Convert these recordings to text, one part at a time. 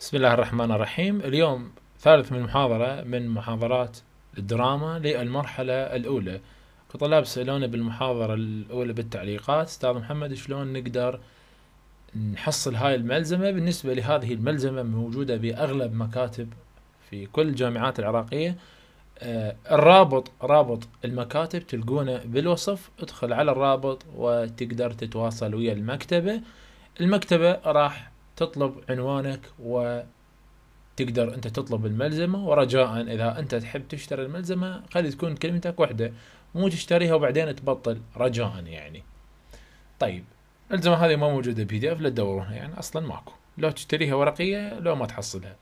بسم الله الرحمن الرحيم اليوم ثالث من محاضرة من محاضرات الدراما للمرحلة الأولى كطلاب سألونا بالمحاضرة الأولى بالتعليقات أستاذ محمد شلون نقدر نحصل هاي الملزمة بالنسبة لهذه الملزمة موجودة بأغلب مكاتب في كل الجامعات العراقية آه، الرابط رابط المكاتب تلقونه بالوصف ادخل على الرابط وتقدر تتواصل ويا المكتبة المكتبة راح تطلب عنوانك و تقدر انت تطلب الملزمه ورجاء اذا انت تحب تشتري الملزمه خلي تكون كلمتك واحده مو تشتريها وبعدين تبطل رجاء يعني طيب الملزمة هذه ما موجوده بي دي اف لا تدورونها يعني اصلا ماكو لو تشتريها ورقيه لو ما تحصلها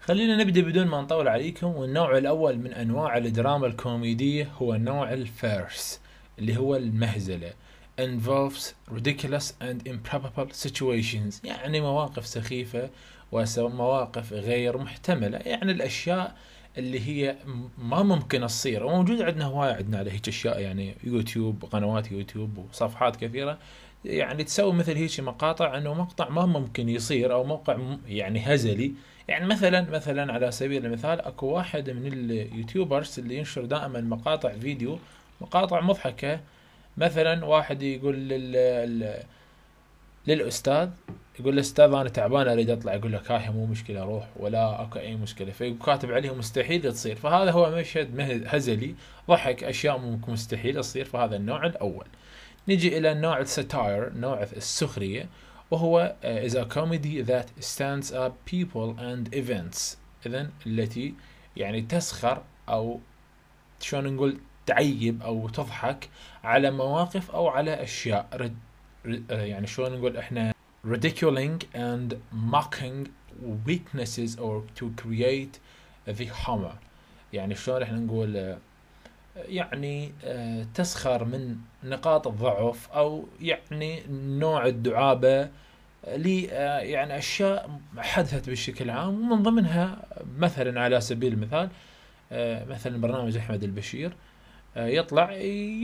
خلينا نبدا بدون ما نطول عليكم والنوع الاول من انواع الدراما الكوميديه هو نوع الفيرس اللي هو المهزله involves ridiculous and improbable situations يعني مواقف سخيفة ومواقف غير محتملة يعني الأشياء اللي هي ما ممكن تصير وموجود عندنا هواية عندنا على هيك أشياء يعني يوتيوب قنوات يوتيوب وصفحات كثيرة يعني تسوي مثل هيك مقاطع انه مقطع ما ممكن يصير او موقع يعني هزلي يعني مثلا مثلا على سبيل المثال اكو واحد من اليوتيوبرز اللي ينشر دائما مقاطع فيديو مقاطع مضحكه مثلا واحد يقول لل للاستاذ يقول له استاذ انا تعبان اريد اطلع يقول لك هاي مو مشكله روح ولا اكو اي مشكله كاتب عليه مستحيل تصير فهذا هو مشهد هزلي ضحك اشياء ممكن مستحيل تصير فهذا النوع الاول نجي الى نوع الستاير نوع السخريه وهو is آه، a comedy that stands up people and events اذا التي يعني تسخر او شلون نقول تعيب او تضحك على مواقف او على اشياء رد آه، يعني شلون نقول احنا ridiculing and mocking weaknesses or to create the humor يعني شلون احنا نقول آه، يعني آه، تسخر من نقاط الضعف او يعني نوع الدعابه لي يعني اشياء حدثت بشكل عام ومن ضمنها مثلا على سبيل المثال مثلا برنامج احمد البشير آه، يطلع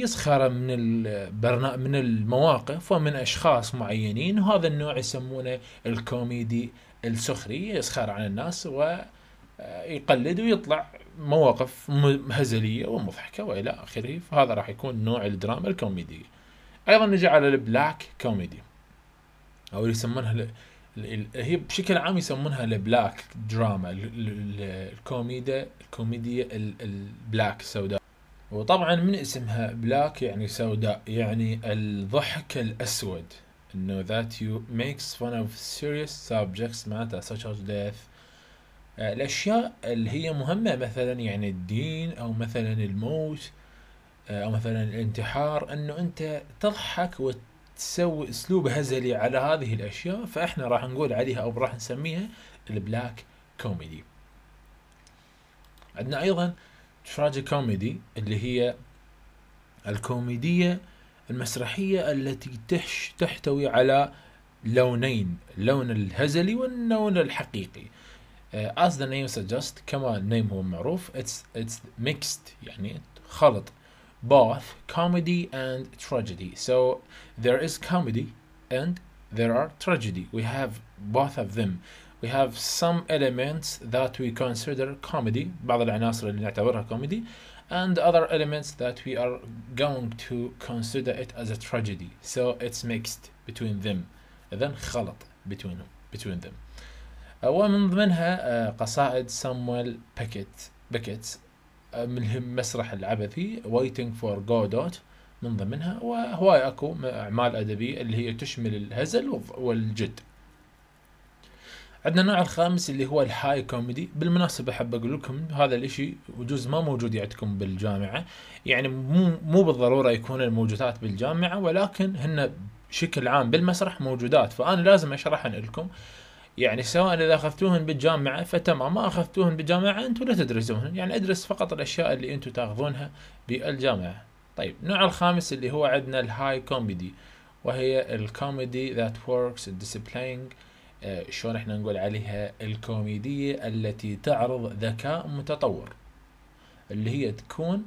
يسخر من البرنا... من المواقف ومن اشخاص معينين وهذا النوع يسمونه الكوميدي السخري يسخر عن الناس ويقلد آه، ويطلع مواقف هزليه ومضحكه والى اخره فهذا راح يكون نوع الدراما الكوميدي ايضا نجي على البلاك كوميدي او اللي يسمونها ل... هي بشكل عام يسمونها البلاك دراما الكوميديا الكوميديا البلاك السوداء وطبعا من اسمها بلاك يعني سوداء يعني الضحك الأسود انه that you makes fun of serious subjects matter such as death آه، الاشياء اللي هي مهمه مثلا يعني الدين او مثلا الموت آه، او مثلا الانتحار انه انت تضحك وتسوي اسلوب هزلي على هذه الاشياء فاحنا راح نقول عليها او راح نسميها البلاك كوميدي عندنا ايضا كوميدي اللي هي الكوميدية المسرحية التي تحش تحتوي على لونين اللون الهزلي واللون الحقيقي uh, as the name suggests كما النيم هو معروف it's, it's mixed يعني خلط both comedy and tragedy so there is comedy and there are tragedy we have both of them we have some elements that we consider comedy بعض العناصر اللي نعتبرها comedy and other elements that we are going to consider it as a tragedy so it's mixed between them Then خلط between between them uh, ومن ضمنها uh, قصائد سامويل بيكيت بيكيت من مسرح العبثي Waiting for Godot من ضمنها وهواي اكو اعمال ادبيه اللي هي تشمل الهزل والجد عندنا النوع الخامس اللي هو الهاي كوميدي بالمناسبه احب اقول لكم هذا الاشي وجوز ما موجود عندكم بالجامعه يعني مو مو بالضروره يكون الموجودات بالجامعه ولكن هن بشكل عام بالمسرح موجودات فانا لازم اشرحن لكم يعني سواء اذا اخذتوهن بالجامعه فتمام ما اخذتوهن بالجامعه انتم لا تدرسوهن يعني ادرس فقط الاشياء اللي انتم تاخذونها بالجامعه طيب النوع الخامس اللي هو عندنا الهاي كوميدي وهي الكوميدي ذات وركس displaying شلون احنا نقول عليها الكوميدية التي تعرض ذكاء متطور اللي هي تكون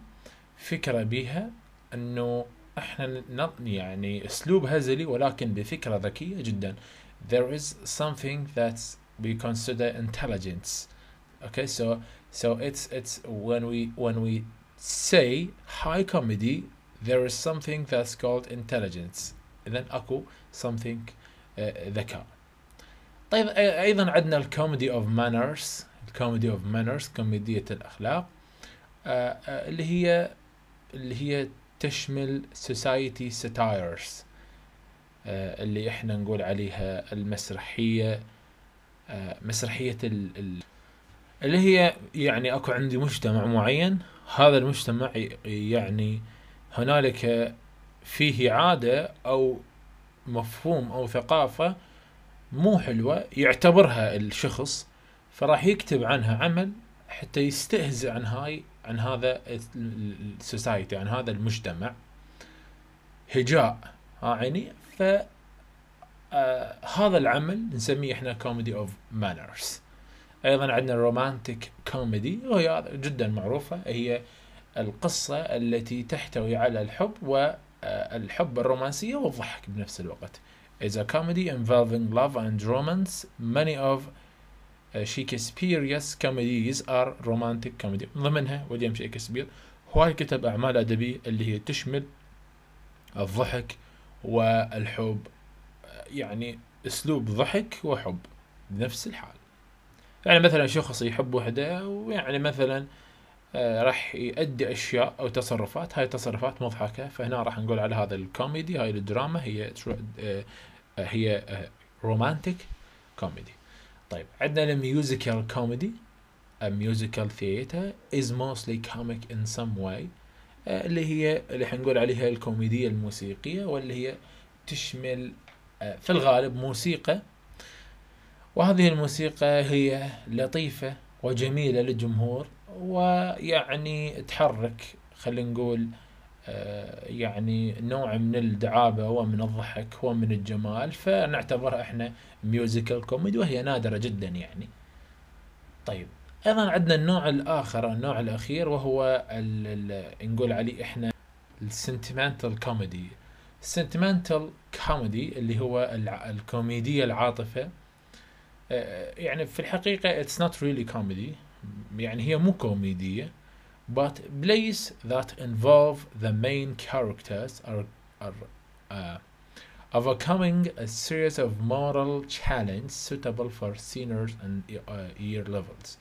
فكرة بها انه احنا يعني اسلوب هزلي ولكن بفكرة ذكية جدا there is something that we consider intelligence okay so so it's it's when we when we say high comedy there is something that's called intelligence then اكو something uh, ذكاء طيب ايضا عندنا الكوميدي اوف مانرز الكوميدي اوف مانرز كوميديه الاخلاق اللي هي اللي هي تشمل سوسايتي ساتايرز اللي احنا نقول عليها المسرحيه مسرحيه ال اللي هي يعني اكو عندي مجتمع معين هذا المجتمع يعني هنالك فيه عاده او مفهوم او ثقافه مو حلوة يعتبرها الشخص فراح يكتب عنها عمل حتى يستهزئ عن هاي عن هذا السوسايتي عن هذا المجتمع هجاء يعني ف آه، هذا العمل نسميه احنا كوميدي اوف مانرز ايضا عندنا الرومانتيك كوميدي وهي جدا معروفه هي القصه التي تحتوي على الحب والحب آه، الرومانسيه والضحك بنفس الوقت is a comedy involving love and romance. Many of uh, Shakespeare's comedies are romantic comedy. من ضمنها ويليام شيكسبير هواي كتب اعمال ادبيه اللي هي تشمل الضحك والحب يعني اسلوب ضحك وحب بنفس الحال يعني مثلا شخص يحب وحده ويعني مثلا آه، راح يؤدي اشياء او تصرفات هاي تصرفات مضحكه فهنا راح نقول على هذا الكوميدي هاي الدراما هي هي رومانتيك آه، كوميدي طيب عندنا الميوزيكال كوميدي الميوزيكال ثيتر از موستلي كوميك ان سم واي اللي هي اللي حنقول عليها الكوميدية الموسيقية واللي هي تشمل آه، في الغالب موسيقى وهذه الموسيقى هي لطيفة وجميلة للجمهور ويعني تحرك خلينا نقول آه، يعني نوع من الدعابة ومن الضحك ومن الجمال فنعتبرها احنا ميوزيكال كوميدي وهي نادرة جدا يعني طيب ايضا عندنا النوع الاخر النوع الاخير وهو ال الـ نقول عليه احنا السنتمنتال كوميدي السنتمنتال كوميدي اللي هو الكوميديا العاطفة آه، يعني في الحقيقة it's not really comedy يعني هي مو كوميدية but plays that involve the main characters are, are uh, overcoming a series of moral challenges suitable for seniors and uh, year levels.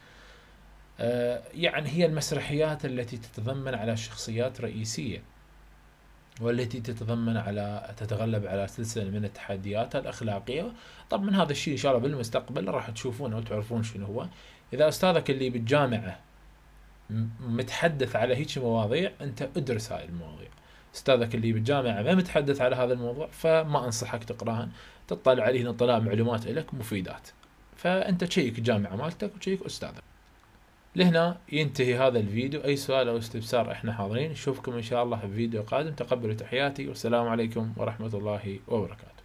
Uh, يعني هي المسرحيات التي تتضمن على شخصيات رئيسية والتي تتضمن على تتغلب على سلسلة من التحديات الأخلاقية طبعا هذا الشيء إن شاء الله بالمستقبل راح تشوفونه وتعرفون شنو هو إذا أستاذك اللي بالجامعة متحدث على هيك مواضيع انت ادرس هاي المواضيع استاذك اللي بالجامعه ما متحدث على هذا الموضوع فما انصحك تقراهن تطلع عليهن طلع معلومات لك مفيدات فانت تشيك الجامعه مالتك وتشيك استاذك لهنا ينتهي هذا الفيديو اي سؤال او استفسار احنا حاضرين نشوفكم ان شاء الله في فيديو قادم تقبلوا تحياتي والسلام عليكم ورحمه الله وبركاته